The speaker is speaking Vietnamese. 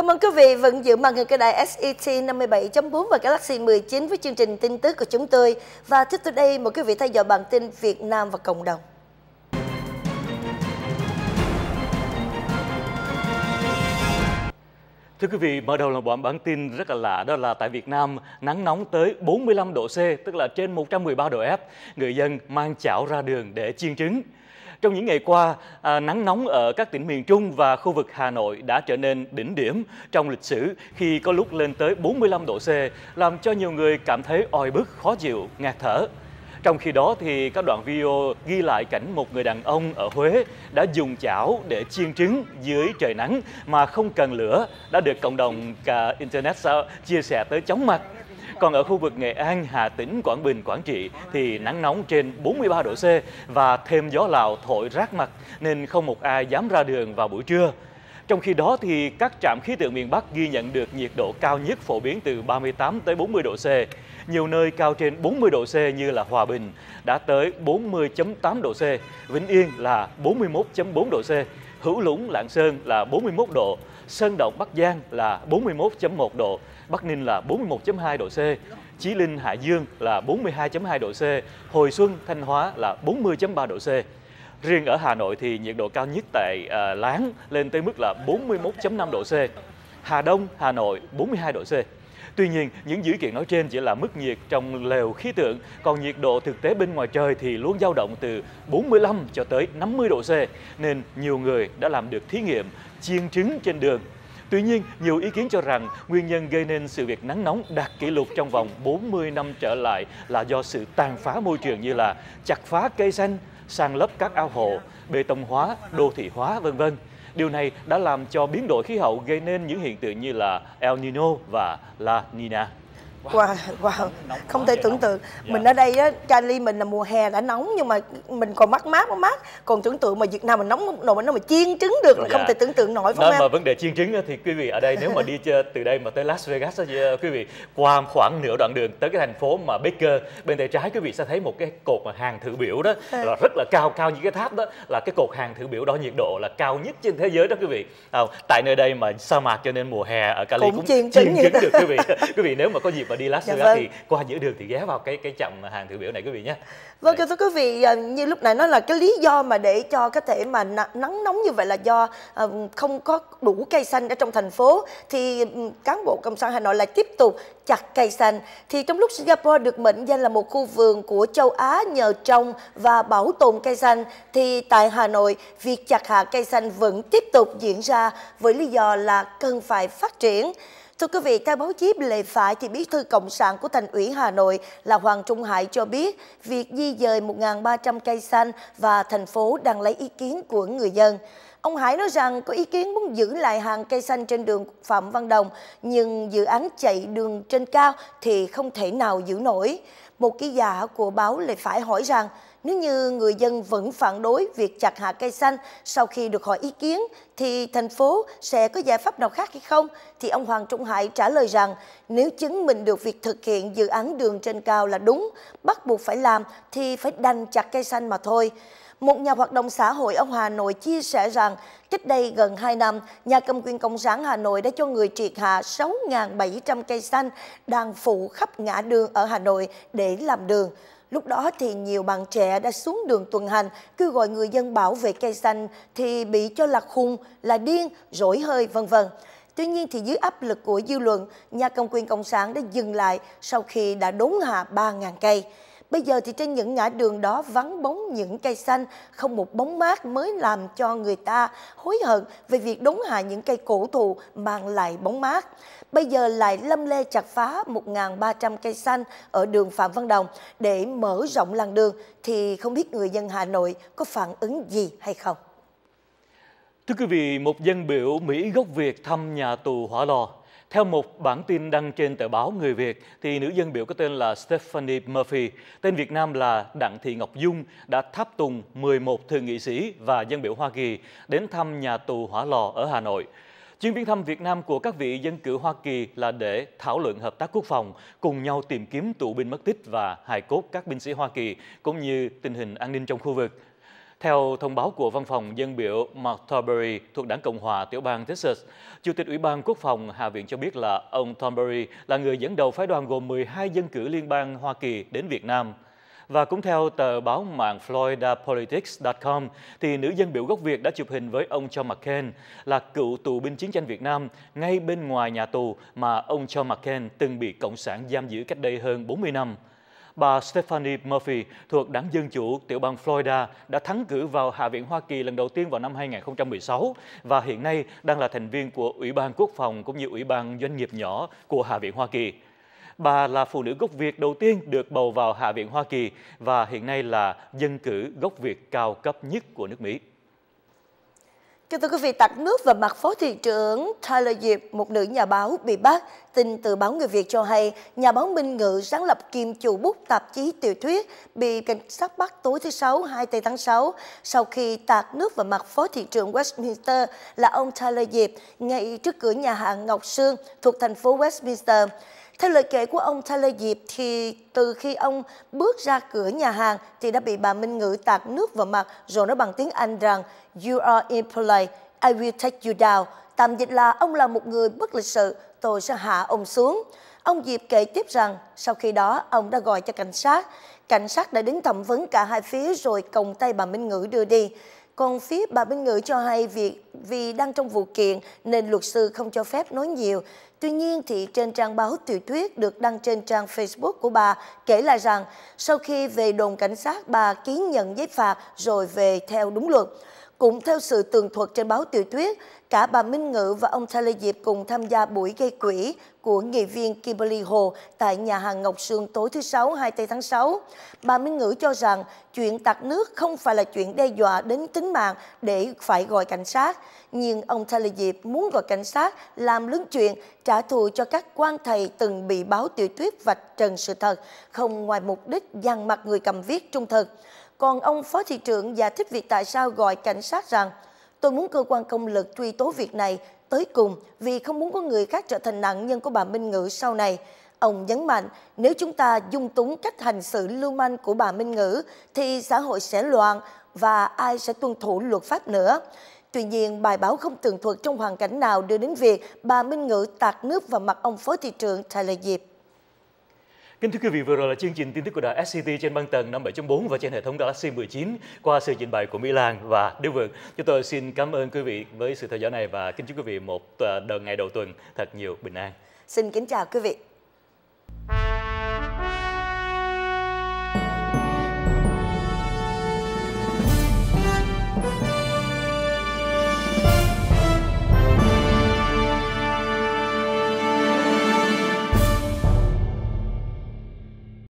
Cảm ơn quý vị vẫn giữ màn hình cái đài SET 57.4 và Galaxy 19 với chương trình tin tức của chúng tôi. Và tiếp tục đây, mời quý vị theo dõi bản tin Việt Nam và cộng đồng. Thưa quý vị, mở đầu là một bản tin rất là lạ đó là tại Việt Nam nắng nóng tới 45 độ C, tức là trên 113 độ F, người dân mang chảo ra đường để chiên trứng. Trong những ngày qua, à, nắng nóng ở các tỉnh miền Trung và khu vực Hà Nội đã trở nên đỉnh điểm trong lịch sử khi có lúc lên tới 45 độ C, làm cho nhiều người cảm thấy oi bức, khó chịu, ngạt thở. Trong khi đó thì các đoạn video ghi lại cảnh một người đàn ông ở Huế đã dùng chảo để chiên trứng dưới trời nắng mà không cần lửa đã được cộng đồng cả internet chia sẻ tới chóng mặt. Còn ở khu vực Nghệ An, Hà Tĩnh, Quảng Bình, Quảng Trị thì nắng nóng trên 43 độ C và thêm gió lào thổi rát mặt nên không một ai dám ra đường vào buổi trưa. Trong khi đó thì các trạm khí tượng miền Bắc ghi nhận được nhiệt độ cao nhất phổ biến từ 38 tới 40 độ C. Nhiều nơi cao trên 40 độ C như là Hòa Bình đã tới 40.8 độ C, Vĩnh Yên là 41.4 độ C Hữu Lũng Lạng Sơn là 41 độ, Sơn Động Bắc Giang là 41.1 độ, Bắc Ninh là 41.2 độ C, Chí Linh Hải Dương là 42.2 độ C, Hồi Xuân Thanh Hóa là 40.3 độ C. Riêng ở Hà Nội thì nhiệt độ cao nhất tại ờ, Láng lên tới mức là 41.5 độ C. Hà Đông, Hà Nội 42 độ C. Tuy nhiên, những dữ kiện nói trên chỉ là mức nhiệt trong lều khí tượng, còn nhiệt độ thực tế bên ngoài trời thì luôn dao động từ 45 cho tới 50 độ C, nên nhiều người đã làm được thí nghiệm chiên trứng trên đường. Tuy nhiên, nhiều ý kiến cho rằng nguyên nhân gây nên sự việc nắng nóng đạt kỷ lục trong vòng 40 năm trở lại là do sự tàn phá môi trường như là chặt phá cây xanh, sang lấp các ao hồ, bê tông hóa, đô thị hóa, vân vân. Điều này đã làm cho biến đổi khí hậu gây nên những hiện tượng như là El Nino và La Nina. Wow, wow. không thể tưởng tượng dạ. mình ở đây á Cali mình là mùa hè đã nóng nhưng mà mình còn mát mát mát còn tưởng tượng mà Việt Nam mình nóng nồi mà nó mà chiên trứng được là không dạ. thể tưởng tượng nổi phải không mà vấn đề chiên trứng thì quý vị ở đây nếu mà đi từ đây mà tới Las Vegas ờ, quý vị qua khoảng nửa đoạn đường tới cái thành phố mà Baker bên tay trái quý vị sẽ thấy một cái cột mà hàng thử biểu đó ừ. là rất là cao cao như cái tháp đó là cái cột hàng thử biểu đó nhiệt độ là cao nhất trên thế giới đó quý vị à, tại nơi đây mà sa mạc cho nên mùa hè ở Cali cũng, cũng chiên trứng, chiên trứng được quý vị quý vị nếu mà có dịp và đi Las dạ Vegas dạ vâng. thì qua giữa đường thì ghé vào cái cái trạm hàng thử biểu này quý vị nhé. Vâng dạ. thưa quý vị, à, như lúc nãy nói là cái lý do mà để cho có thể mà nắng nóng như vậy là do à, không có đủ cây xanh ở trong thành phố thì ừ, cán bộ công sản Hà Nội lại tiếp tục chặt cây xanh. Thì trong lúc Singapore được mệnh danh là một khu vườn của châu Á nhờ trồng và bảo tồn cây xanh thì tại Hà Nội việc chặt hạ cây xanh vẫn tiếp tục diễn ra với lý do là cần phải phát triển. Thưa quý vị, theo báo chí Lệ Phải thì bí thư Cộng sản của thành ủy Hà Nội là Hoàng Trung Hải cho biết việc di dời 1.300 cây xanh và thành phố đang lấy ý kiến của người dân. Ông Hải nói rằng có ý kiến muốn giữ lại hàng cây xanh trên đường Phạm Văn Đồng, nhưng dự án chạy đường trên cao thì không thể nào giữ nổi. Một ký giả của báo Lệ Phải hỏi rằng nếu như người dân vẫn phản đối việc chặt hạ cây xanh sau khi được hỏi ý kiến thì thành phố sẽ có giải pháp nào khác hay không? Thì ông Hoàng Trung Hải trả lời rằng nếu chứng minh được việc thực hiện dự án đường trên cao là đúng, bắt buộc phải làm thì phải đành chặt cây xanh mà thôi. Một nhà hoạt động xã hội ở Hà Nội chia sẻ rằng cách đây gần 2 năm, nhà cầm quyền Cộng sản Hà Nội đã cho người triệt hạ 6.700 cây xanh đang phủ khắp ngã đường ở Hà Nội để làm đường. Lúc đó thì nhiều bạn trẻ đã xuống đường tuần hành kêu gọi người dân bảo vệ cây xanh thì bị cho là khùng, là điên, rỗi hơi vân vân. Tuy nhiên thì dưới áp lực của dư luận, nhà cầm quyền Cộng sản đã dừng lại sau khi đã đốn hạ 3.000 cây. Bây giờ thì trên những ngã đường đó vắng bóng những cây xanh, không một bóng mát mới làm cho người ta hối hận về việc đốn hạ những cây cổ thụ mang lại bóng mát. Bây giờ lại lâm lê chặt phá 1.300 cây xanh ở đường Phạm Văn Đồng để mở rộng làng đường thì không biết người dân Hà Nội có phản ứng gì hay không? Thưa quý vị, một dân biểu Mỹ gốc Việt thăm nhà tù hỏa lò theo một bản tin đăng trên tờ báo Người Việt, thì nữ dân biểu có tên là Stephanie Murphy, tên Việt Nam là Đặng Thị Ngọc Dung, đã tháp tùng 11 thượng nghị sĩ và dân biểu Hoa Kỳ đến thăm nhà tù Hỏa Lò ở Hà Nội. Chuyến viếng thăm Việt Nam của các vị dân cử Hoa Kỳ là để thảo luận hợp tác quốc phòng, cùng nhau tìm kiếm tù binh mất tích và hài cốt các binh sĩ Hoa Kỳ, cũng như tình hình an ninh trong khu vực. Theo thông báo của văn phòng dân biểu Mark Thornberry thuộc đảng Cộng hòa tiểu bang Texas, Chủ tịch Ủy ban Quốc phòng Hạ viện cho biết là ông Thornberry là người dẫn đầu phái đoàn gồm 12 dân cử liên bang Hoa Kỳ đến Việt Nam. Và cũng theo tờ báo mạng FloridaPolitics.com, thì nữ dân biểu gốc Việt đã chụp hình với ông John McCain là cựu tù binh chiến tranh Việt Nam ngay bên ngoài nhà tù mà ông John McCain từng bị Cộng sản giam giữ cách đây hơn 40 năm bà Stephanie Murphy thuộc đảng Dân Chủ tiểu bang Florida đã thắng cử vào Hạ viện Hoa Kỳ lần đầu tiên vào năm 2016 và hiện nay đang là thành viên của Ủy ban Quốc phòng cũng như Ủy ban Doanh nghiệp nhỏ của Hạ viện Hoa Kỳ. Bà là phụ nữ gốc Việt đầu tiên được bầu vào Hạ viện Hoa Kỳ và hiện nay là dân cử gốc Việt cao cấp nhất của nước Mỹ. Kính thưa quý vị, tặc nước và mặt phó thị trưởng Tyler Diệp, một nữ nhà báo, bị bắt. Tin từ báo Người Việt cho hay, nhà báo Minh Ngự sáng lập kiêm chủ bút tạp chí tiểu thuyết bị cảnh sát bắt tối thứ Sáu 24 tháng 6 sau khi tạc nước và mặt phó thị trưởng Westminster là ông Tyler Diệp ngay trước cửa nhà hàng Ngọc Sương thuộc thành phố Westminster. Theo lời kể của ông Taylor Diệp thì từ khi ông bước ra cửa nhà hàng thì đã bị bà Minh Ngữ tạt nước vào mặt rồi nói bằng tiếng Anh rằng You are impolite, I will take you down. Tạm dịch là ông là một người bất lịch sự, tôi sẽ hạ ông xuống. Ông Diệp kể tiếp rằng sau khi đó ông đã gọi cho cảnh sát. Cảnh sát đã đến thẩm vấn cả hai phía rồi còng tay bà Minh Ngữ đưa đi. Còn phía bà Minh Ngữ cho hay việc vì đang trong vụ kiện nên luật sư không cho phép nói nhiều. Tuy nhiên thì trên trang báo tiểu thuyết được đăng trên trang Facebook của bà kể lại rằng sau khi về đồn cảnh sát bà ký nhận giấy phạt rồi về theo đúng luật. Cũng theo sự tường thuật trên báo tiểu thuyết, cả bà Minh Ngự và ông Taylor Diệp cùng tham gia buổi gây quỹ của nghị viên Kimberly Hồ tại nhà hàng Ngọc Sương tối thứ Sáu tây tháng 6. Bà Minh Ngữ cho rằng chuyện tạc nước không phải là chuyện đe dọa đến tính mạng để phải gọi cảnh sát. Nhưng ông Taylor Diệp muốn gọi cảnh sát làm lớn chuyện trả thù cho các quan thầy từng bị báo tiểu thuyết vạch trần sự thật, không ngoài mục đích dằn mặt người cầm viết trung thực. Còn ông Phó Thị trưởng giải thích việc tại sao gọi cảnh sát rằng Tôi muốn cơ quan công lực truy tố việc này tới cùng vì không muốn có người khác trở thành nạn nhân của bà Minh Ngữ sau này. Ông nhấn mạnh nếu chúng ta dung túng cách hành xử lưu manh của bà Minh Ngữ thì xã hội sẽ loạn và ai sẽ tuân thủ luật pháp nữa. Tuy nhiên, bài báo không tường thuật trong hoàn cảnh nào đưa đến việc bà Minh Ngữ tạt nước vào mặt ông phó thị trưởng Tyler Diệp. Kính thưa quý vị, vừa rồi là chương trình tin tức của đài SCT trên băng tần 57.4 và trên hệ thống Galaxy 19 qua sự trình bày của Mỹ Lan và Đức Vượng. Chúng tôi xin cảm ơn quý vị với sự theo dõi này và kính chúc quý vị một ờ, đợt ngày đầu tuần thật nhiều bình an. Xin kính chào quý vị.